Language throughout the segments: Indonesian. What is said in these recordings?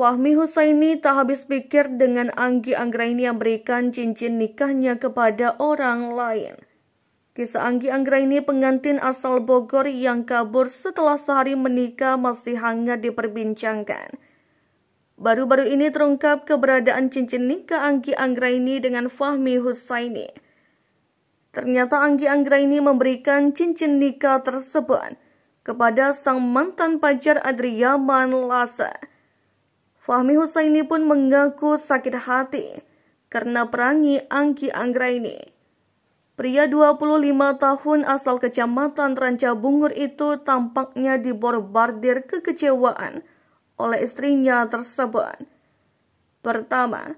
Fahmi Husaini tak habis pikir dengan Anggi Anggraini yang berikan cincin nikahnya kepada orang lain. Kisah Anggi Anggraini pengantin asal Bogor yang kabur setelah sehari menikah masih hangat diperbincangkan. Baru-baru ini terungkap keberadaan cincin nikah Anggi Anggraini dengan Fahmi Husaini. Ternyata Anggi Anggraini memberikan cincin nikah tersebut kepada sang mantan pacar Adriaman Lasa. Fahmi Husaini pun mengaku sakit hati karena perangi Angki Anggraini. Pria 25 tahun asal kecamatan Ranca Bungur itu tampaknya diborbardir kekecewaan oleh istrinya tersebut. Pertama,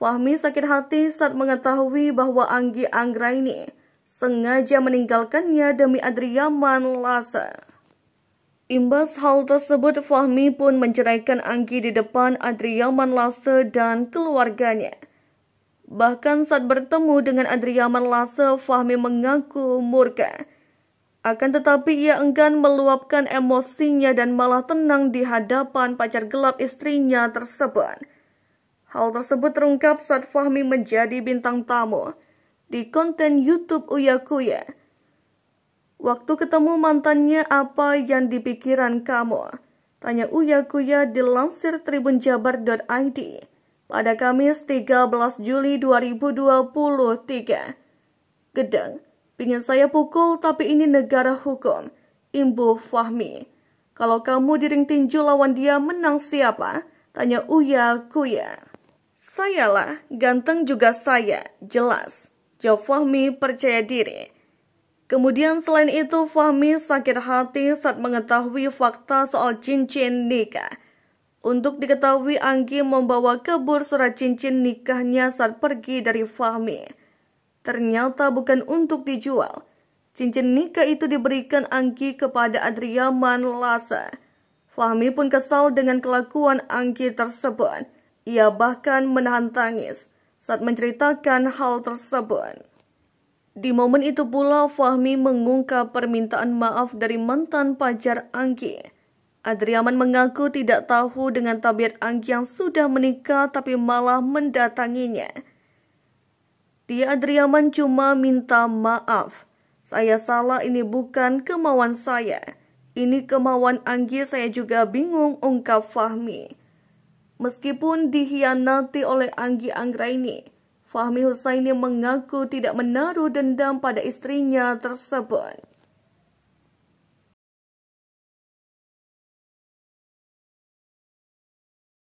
Fahmi sakit hati saat mengetahui bahwa Anggi Anggraini sengaja meninggalkannya demi Adriaman Lasa. Imbas hal tersebut, Fahmi pun menceraikan Anggi di depan Adriaman Lase dan keluarganya. Bahkan saat bertemu dengan Adriaman Lase, Fahmi mengaku murka. Akan tetapi ia enggan meluapkan emosinya dan malah tenang di hadapan pacar gelap istrinya tersebut. Hal tersebut terungkap saat Fahmi menjadi bintang tamu di konten YouTube Uyakuya. Waktu ketemu mantannya apa yang dipikiran kamu? Tanya Uya Kuya di lansir tribunjabar.id pada Kamis 13 Juli 2023. Gedeng, pingin saya pukul tapi ini negara hukum. Imbu Fahmi. Kalau kamu di ring tinju lawan dia menang siapa? Tanya Uya Kuya. Sayalah, ganteng juga saya, jelas. Jawab Fahmi percaya diri. Kemudian selain itu Fahmi sakit hati saat mengetahui fakta soal cincin nikah. Untuk diketahui Anggi membawa kebur surat cincin nikahnya saat pergi dari Fahmi. Ternyata bukan untuk dijual. Cincin nikah itu diberikan Anggi kepada Adriaman Lasa. Fahmi pun kesal dengan kelakuan Anggi tersebut. Ia bahkan menahan tangis saat menceritakan hal tersebut. Di momen itu pula Fahmi mengungkap permintaan maaf dari mantan pacar Anggi. Adriaman mengaku tidak tahu dengan tabiat Anggi yang sudah menikah tapi malah mendatanginya. Dia Adriaman cuma minta maaf. Saya salah ini bukan kemauan saya. Ini kemauan Anggi saya juga bingung ungkap Fahmi. Meskipun dihianati oleh Anggi Anggraini, Fahmi Husaini mengaku tidak menaruh dendam pada istrinya tersebut.